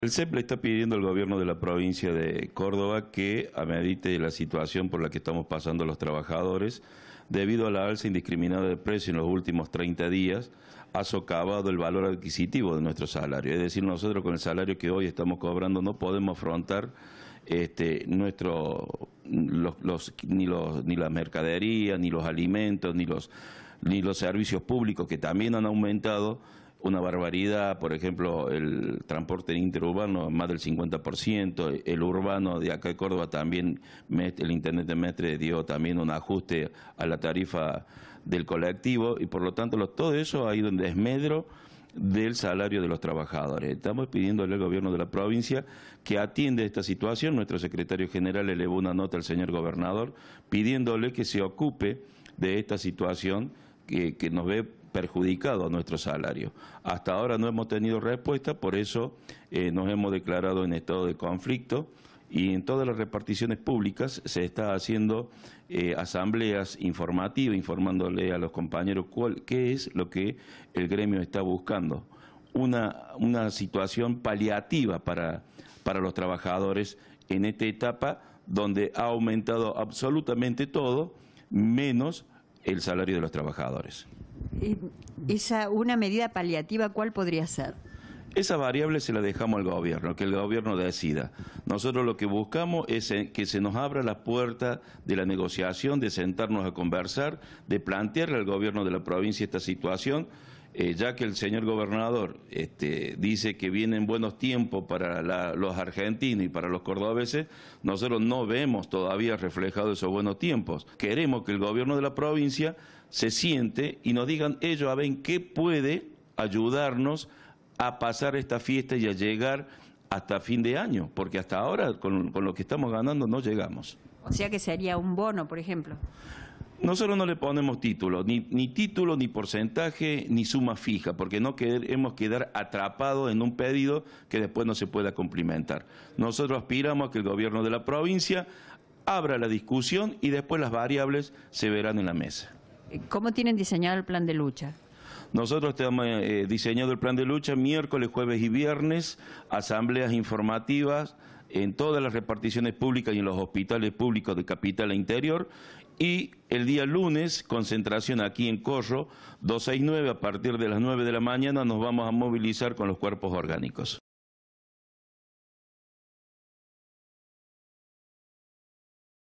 El CEP está pidiendo al gobierno de la provincia de Córdoba que de la situación por la que estamos pasando los trabajadores debido a la alza indiscriminada de precios en los últimos 30 días ha socavado el valor adquisitivo de nuestro salario. Es decir, nosotros con el salario que hoy estamos cobrando no podemos afrontar este, los, ni, los, ni las mercaderías, ni los alimentos, ni los, ni los servicios públicos que también han aumentado una barbaridad, por ejemplo, el transporte interurbano, más del 50%, el urbano de acá de Córdoba también, el intendente Mestre dio también un ajuste a la tarifa del colectivo y por lo tanto todo eso ha ido en desmedro del salario de los trabajadores. Estamos pidiéndole al gobierno de la provincia que atiende esta situación. Nuestro secretario general elevó una nota al señor gobernador pidiéndole que se ocupe de esta situación que, que nos ve perjudicado a nuestro salario. Hasta ahora no hemos tenido respuesta, por eso eh, nos hemos declarado en estado de conflicto y en todas las reparticiones públicas se está haciendo eh, asambleas informativas, informándole a los compañeros cuál, qué es lo que el gremio está buscando. Una, situación paliativa para los trabajadores en esta etapa donde ha aumentado absolutamente todo, menos el salario de los trabajadores esa una medida paliativa, ¿cuál podría ser? Esa variable se la dejamos al gobierno, que el gobierno decida. Nosotros lo que buscamos es eh, que se nos abra la puerta de la negociación, de sentarnos a conversar, de plantearle al gobierno de la provincia esta situación eh, ya que el señor gobernador este, dice que vienen buenos tiempos para los argentinos y para los cordobeses, nosotros no vemos todavía reflejados esos buenos tiempos. Queremos que el gobierno de la provincia se siente y nos digan ellos a ver qué puede ayudarnos a pasar esta fiesta y a llegar hasta fin de año, porque hasta ahora con lo que estamos ganando no llegamos. O sea que sería un bono, por ejemplo. Nosotros no le ponemos título, ni, título, ni porcentaje, ni suma fija, porque no queremos quedar atrapados en un pedido que después no se pueda cumplimentar. Nosotros aspiramos a que el gobierno de la provincia abra la discusión y después las variables se verán en la mesa. ¿Cómo tienen diseñado el plan de lucha? Nosotros tenemos eh, diseñado el plan de lucha miércoles, jueves y viernes, asambleas informativas, en todas las reparticiones públicas y en los hospitales públicos de capital e interior y el día lunes, concentración aquí en Corro, 269, a partir de las 9 de la mañana nos vamos a movilizar con los cuerpos orgánicos.